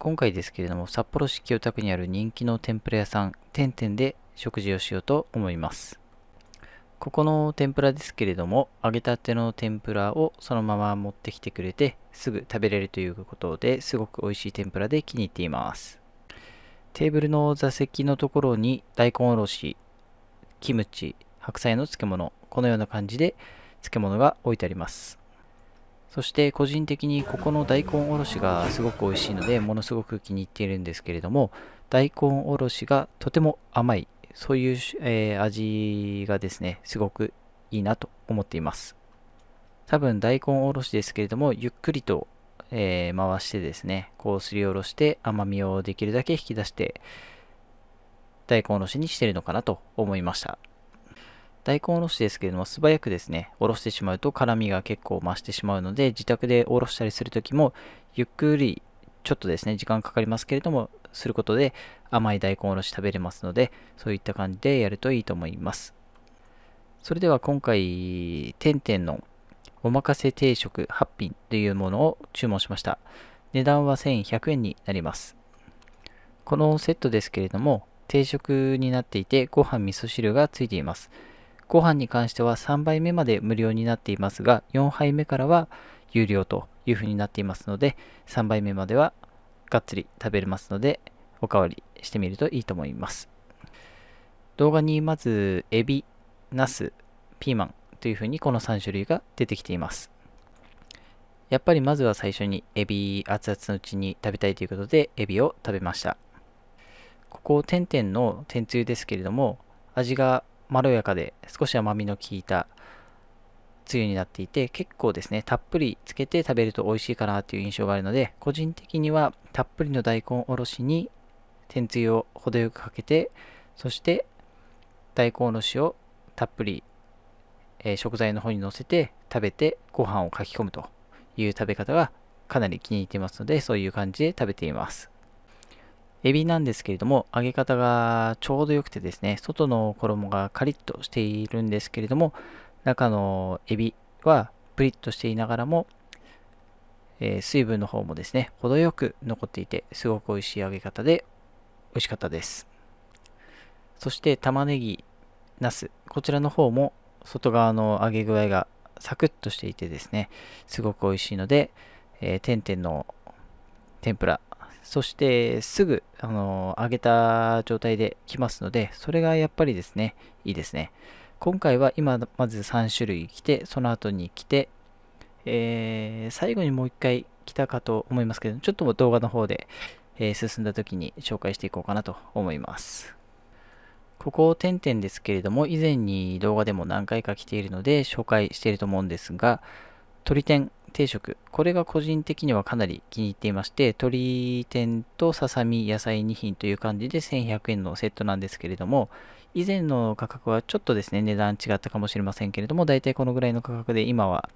今回ですけれども札幌市清田区にある人気の天ぷら屋さん天天で食事をしようと思いますここの天ぷらですけれども揚げたての天ぷらをそのまま持ってきてくれてすぐ食べれるということですごく美味しい天ぷらで気に入っていますテーブルの座席のところに大根おろしキムチ白菜の漬物このような感じで漬物が置いてありますそして個人的にここの大根おろしがすごく美味しいのでものすごく気に入っているんですけれども大根おろしがとても甘いそういう、えー、味がですねすごくいいなと思っています多分大根おろしですけれどもゆっくりと、えー、回してですねこうすりおろして甘みをできるだけ引き出して大根おろしにしてるのかなと思いました大根おろしですけれども素早くですねおろしてしまうと辛みが結構増してしまうので自宅でおろしたりする時もゆっくりちょっとですね時間かかりますけれどもすることで甘い大根おろし食べれますのでそういった感じでやるといいと思いますそれでは今回てんのおまかせ定食8品というものを注文しました値段は1100円になりますこのセットですけれども定食になっていてご飯味噌汁がついていますご飯に関しては3杯目まで無料になっていますが、4杯目からは有料というふうになっていますので、3杯目まではがっつり食べれますので、おかわりしてみるといいと思います。動画にまず、エビ、ナス、ピーマンというふうにこの3種類が出てきています。やっぱりまずは最初にエビ熱々のうちに食べたいということでエビを食べました。ここ点々の天つゆですけれども味がまろやかで少し甘みの効いたつゆになっていて結構ですねたっぷりつけて食べると美味しいかなという印象があるので個人的にはたっぷりの大根おろしに天つゆを程よくかけてそして大根おろしをたっぷり、えー、食材の方にのせて食べてご飯をかき込むという食べ方がかなり気に入っていますのでそういう感じで食べていますエビなんですけれども、揚げ方がちょうど良くてですね、外の衣がカリッとしているんですけれども、中のエビはプリッとしていながらも、えー、水分の方もですね、程よく残っていて、すごく美味しい揚げ方で美味しかったです。そして玉ねぎ、なす、こちらの方も外側の揚げ具合がサクッとしていてですね、すごく美味しいので、えー、点々の天ぷらそしてすぐ、あのー、上げた状態で来ますので、それがやっぱりですね、いいですね。今回は今まず3種類来て、その後に来て、えー、最後にもう1回来たかと思いますけど、ちょっと動画の方で、えー、進んだ時に紹介していこうかなと思います。ここ点々ですけれども、以前に動画でも何回か来ているので紹介していると思うんですが、鳥天定食。これが個人的にはかなり気に入っていまして、鶏天とささみ、野菜2品という感じで1100円のセットなんですけれども、以前の価格はちょっとですね、値段違ったかもしれませんけれども、大体このぐらいの価格で今は、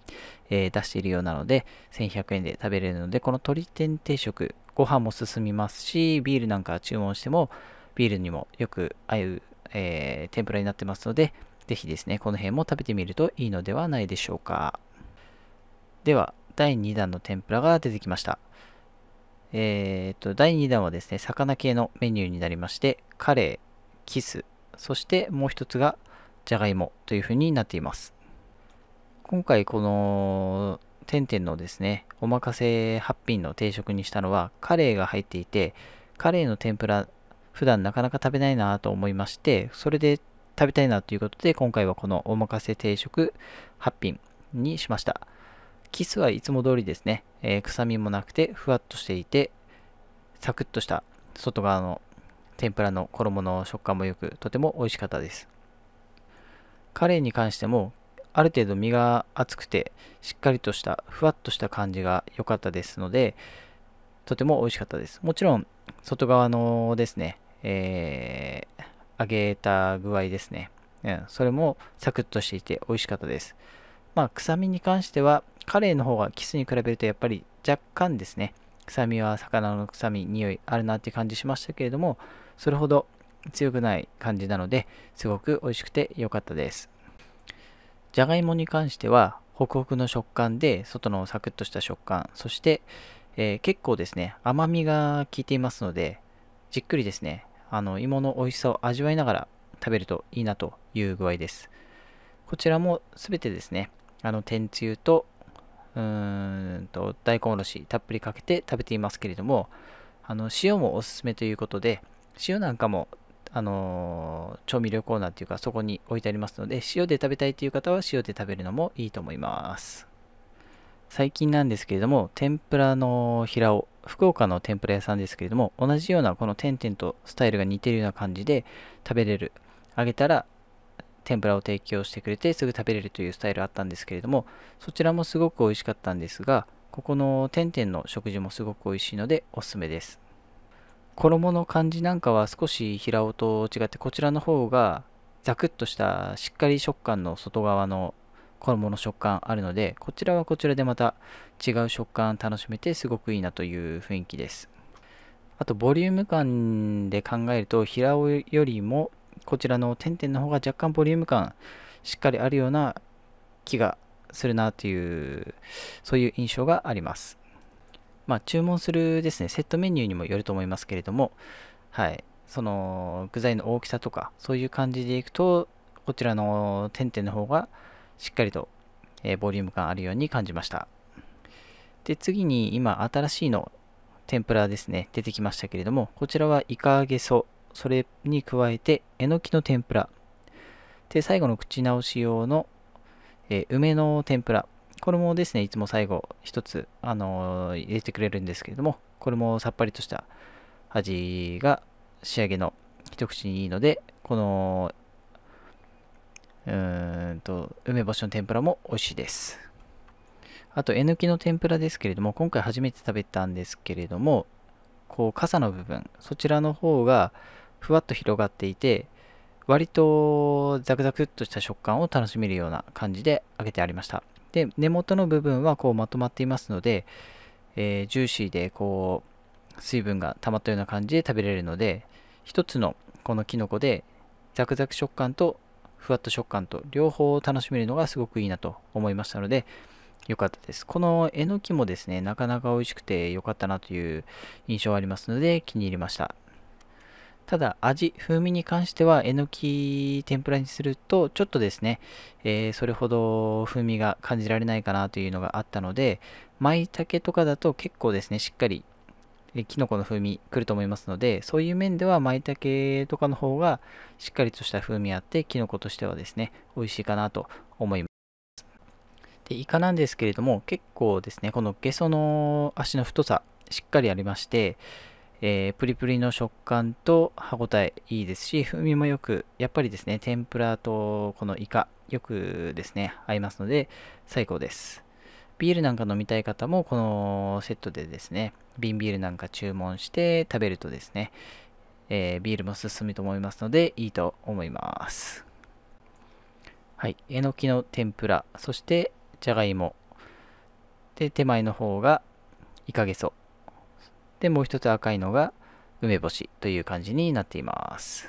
えー、出しているようなので、1100円で食べれるので、この鶏天定食、ご飯も進みますし、ビールなんか注文しても、ビールにもよく合う、えー、天ぷらになってますので、ぜひですね、この辺も食べてみるといいのではないでしょうか。では、第2弾の天ぷらが出てきました。えー、っと、第2弾はですね、魚系のメニューになりまして、カレー、キス、そしてもう一つがじゃがいもというふうになっています。今回この点々のですね、おまかせ8品の定食にしたのはカレーが入っていて、カレーの天ぷら普段なかなか食べないなと思いまして、それで食べたいなということで今回はこのおまかせ定食8品にしました。キスはいつも通りですね、えー、臭みもなくてふわっとしていてサクッとした外側の天ぷらの衣の食感も良くとても美味しかったですカレーに関してもある程度身が厚くてしっかりとしたふわっとした感じが良かったですのでとても美味しかったですもちろん外側のですね、えー、揚げた具合ですね、うん、それもサクッとしていて美味しかったですまあ、臭みに関しては、カレイの方がキスに比べるとやっぱり若干ですね、臭みは魚の臭み、匂いあるなって感じしましたけれども、それほど強くない感じなので、すごく美味しくて良かったです。じゃがいもに関しては、ホクホクの食感で、外のサクッとした食感、そして、えー、結構ですね、甘みが効いていますので、じっくりですね、あの芋の美味しさを味わいながら食べるといいなという具合です。こちらも全てですね、あの、天つゆと、うーんと、大根おろしたっぷりかけて食べていますけれども、あの、塩もおすすめということで、塩なんかも、あの調味料コーナーっていうか、そこに置いてありますので、塩で食べたいという方は塩で食べるのもいいと思います。最近なんですけれども、天ぷらの平尾、福岡の天ぷら屋さんですけれども、同じようなこの点々とスタイルが似てるような感じで食べれる。揚げたら天ぷらを提供してくれてすぐ食べれるというスタイルあったんですけれどもそちらもすごく美味しかったんですがここの天天の食事もすごく美味しいのでおすすめです衣の感じなんかは少し平尾と違ってこちらの方がザクッとしたしっかり食感の外側の衣の食感あるのでこちらはこちらでまた違う食感楽しめてすごくいいなという雰囲気ですあとボリューム感で考えると平尾よりもこちらの点々の方が若干ボリューム感しっかりあるような気がするなという、そういう印象があります。まあ、注文するですね、セットメニューにもよると思いますけれども、はい、その具材の大きさとか、そういう感じでいくと、こちらの点々の方がしっかりと、えー、ボリューム感あるように感じました。で、次に今、新しいの、天ぷらですね、出てきましたけれども、こちらはイカ揚げそそれに加えて、えのきの天ぷら。で、最後の口直し用の、えー、梅の天ぷら。これもですね、いつも最後一つ、あのー、入れてくれるんですけれども、これもさっぱりとした味が仕上げの一口にいいので、この、うーんと、梅干しの天ぷらも美味しいです。あと、えのきの天ぷらですけれども、今回初めて食べたんですけれども、こう、傘の部分、そちらの方が、ふわっと広がっていて割とザクザクっとした食感を楽しめるような感じで揚げてありましたで根元の部分はこうまとまっていますので、えー、ジューシーでこう水分が溜まったような感じで食べれるので1つのこのきのこでザクザク食感とふわっと食感と両方を楽しめるのがすごくいいなと思いましたので良かったです。このえのきもですね、なかなか美味しくて良かったなという印象がありますので気に入りました。ただ味、風味に関しては、えのき天ぷらにすると、ちょっとですね、えー、それほど風味が感じられないかなというのがあったので、舞茸とかだと結構ですね、しっかり、きのこの風味くると思いますので、そういう面では舞茸とかの方がしっかりとした風味あって、きのことしてはですね、美味しいかなと思います。で、イカなんですけれども、結構ですね、このゲソの足の太さ、しっかりありまして、えー、プリプリの食感と歯ごたえいいですし、風味もよく、やっぱりですね、天ぷらとこのイカ、よくですね、合いますので、最高です。ビールなんか飲みたい方も、このセットでですね、瓶ビールなんか注文して食べるとですね、えー、ビールも進むと思いますので、いいと思います。はい、えのきの天ぷら、そしてじゃがいも、で、手前の方がイカゲソ、で、もう一つ赤いのが梅干しという感じになっています。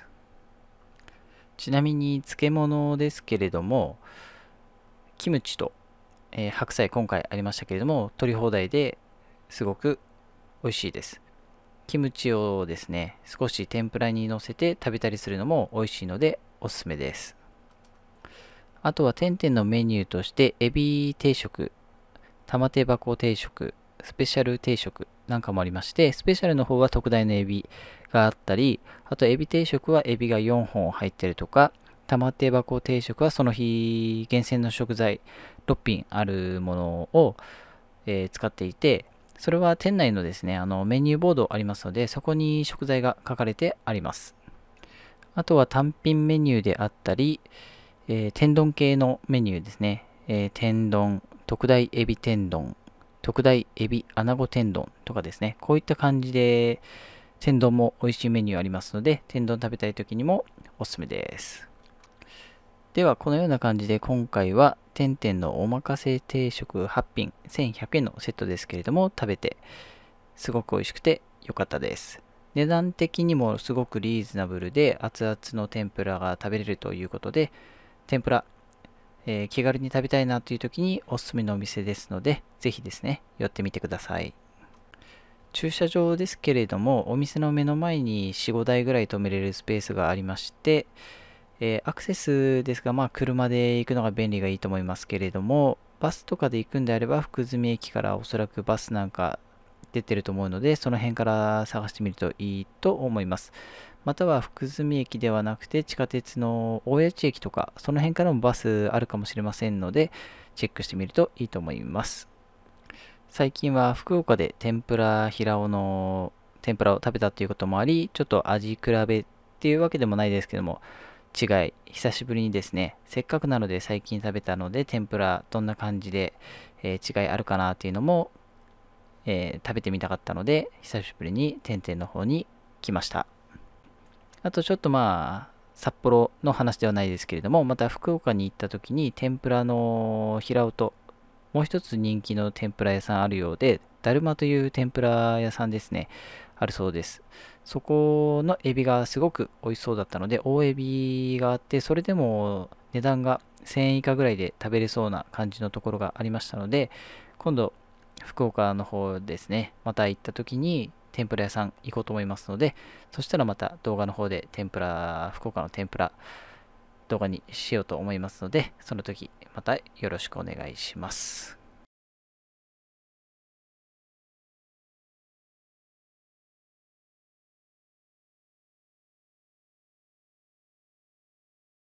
ちなみに漬物ですけれども、キムチと、えー、白菜今回ありましたけれども、取り放題ですごく美味しいです。キムチをですね、少し天ぷらにのせて食べたりするのも美味しいのでおすすめです。あとは点々のメニューとして、エビ定食、玉手箱定食、スペシャル定食、なんかもありまして、スペシャルの方は特大のエビがあったり、あとエビ定食はエビが4本入ってるとか、玉手箱定食はその日厳選の食材6品あるものを、えー、使っていて、それは店内のですね、あのメニューボードありますので、そこに食材が書かれてあります。あとは単品メニューであったり、えー、天丼系のメニューですね。えー、天丼、特大エビ天丼、特大エビナゴ天丼とかですね、こういった感じで、天丼も美味しいメニューありますので、天丼食べたい時にもおすすめです。では、このような感じで今回は、天天のおまかせ定食8品1100円のセットですけれども、食べて、すごく美味しくて良かったです。値段的にもすごくリーズナブルで熱々の天ぷらが食べれるということで天ぷらえー、気軽に食べたいなという時におすすめのお店ですので、ぜひですね、寄ってみてください。駐車場ですけれども、お店の目の前に4、5台ぐらい止めれるスペースがありまして、えー、アクセスですが、まあ、車で行くのが便利がいいと思いますけれども、バスとかで行くんであれば、福住駅からおそらくバスなんか出てると思うので、その辺から探してみるといいと思います。または福住駅ではなくて地下鉄の大谷地駅とか、その辺からもバスあるかもしれませんので、チェックしてみるといいと思います。最近は福岡で天ぷら平尾の天ぷらを食べたということもあり、ちょっと味比べっていうわけでもないですけども、違い、久しぶりにですね、せっかくなので最近食べたので天ぷらどんな感じで、えー、違いあるかなっていうのもえー、食べてみたかったので、久しぶりに天天の方に来ました。あとちょっとまあ、札幌の話ではないですけれども、また福岡に行った時に天ぷらの平尾と、もう一つ人気の天ぷら屋さんあるようで、だるまという天ぷら屋さんですね、あるそうです。そこのエビがすごく美味しそうだったので、大エビがあって、それでも値段が1000円以下ぐらいで食べれそうな感じのところがありましたので、今度福岡の方ですね、また行った時に天ぷら屋さん行こうと思いますので、そしたらまた動画の方で天ぷら、福岡の天ぷら動画にしようと思いますので、その時またよろしくお願いします。